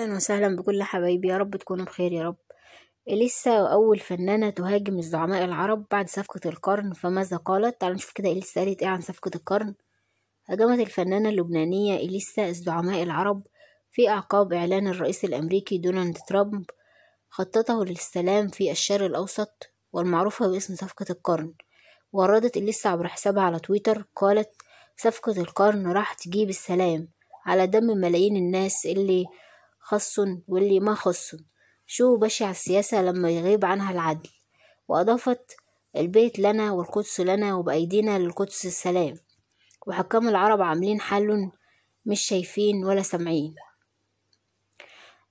أهلا وسهلا بكل حبايبي يا رب تكونوا بخير يا رب إليسا أول فنانة تهاجم الزعماء العرب بعد صفقة القرن فماذا قالت؟ تعالوا نشوف كده إليسا قالت إيه عن صفقة القرن هاجمت الفنانة اللبنانية إليسا الزعماء العرب في أعقاب إعلان الرئيس الأمريكي دونالد ترامب خطته للسلام في الشرق الأوسط والمعروفة باسم صفقة القرن وردت إليسا عبر حسابها على تويتر قالت صفقة القرن راح تجيب السلام على دم ملايين الناس اللي خصن واللي ما خصن شو بشع السياسة لما يغيب عنها العدل وأضافت البيت لنا والقدس لنا وبأيدينا للقدس السلام وحكام العرب عاملين حل مش شايفين ولا سامعين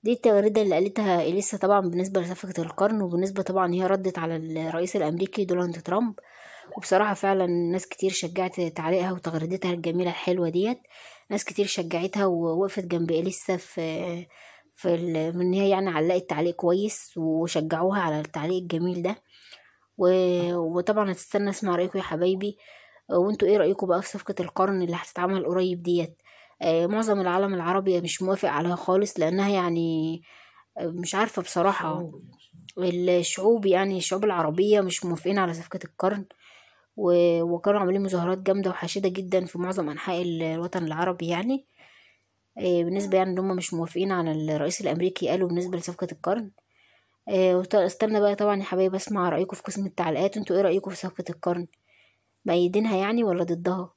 دي التغريدة اللي قالتها إليسا طبعا بالنسبة لصفقة القرن وبالنسبة طبعا هي ردت على الرئيس الأمريكي دونالد ترامب وبصراحة فعلا ناس كتير شجعت تعليقها وتغريدتها الجميلة الحلوة ديت ناس كتير شجعتها ووقفت جنب اليسا في في ان هي يعني علقت تعليق كويس وشجعوها على التعليق الجميل ده وطبعا هتستنى اسمع رايكم يا حبايبي وانتوا ايه رايكم بقى في صفقه القرن اللي هتتعمل قريب ديت آه، معظم العالم العربي مش موافق عليها خالص لانها يعني آه، مش عارفه بصراحه الشعوب يعني الشعوب العربيه مش موافقين على صفقه القرن وكانوا عاملين مظاهرات جامدة وحشدة جدا في معظم أنحاء الوطن العربي يعني آه، بالنسبة يعني ان هم مش موافقين على الرئيس الامريكي قالوا بالنسبة لصفقة القرن آه، استنى بقى طبعا يا حبايب اسمع رأيكم في قسم التعليقات انتوا ايه رأيكم في صفقة القرن مأيدينها يعني ولا ضدها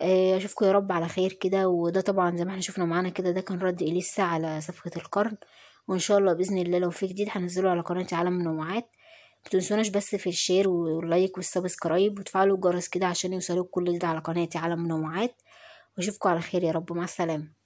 آه، اشوفكم يا رب على خير كده وده طبعا زي ما احنا شفنا معانا كده ده كان رد اليسا على صفقة القرن وان شاء الله باذن الله لو في جديد هنزله على قناة عالم النوعات متنسوناش بس في الشير واللايك والسبسكرايب وتفعلوا الجرس كده عشان يوصلوك كل جديد على قناتي على منوعات واشوفكم على خير يا رب مع السلامه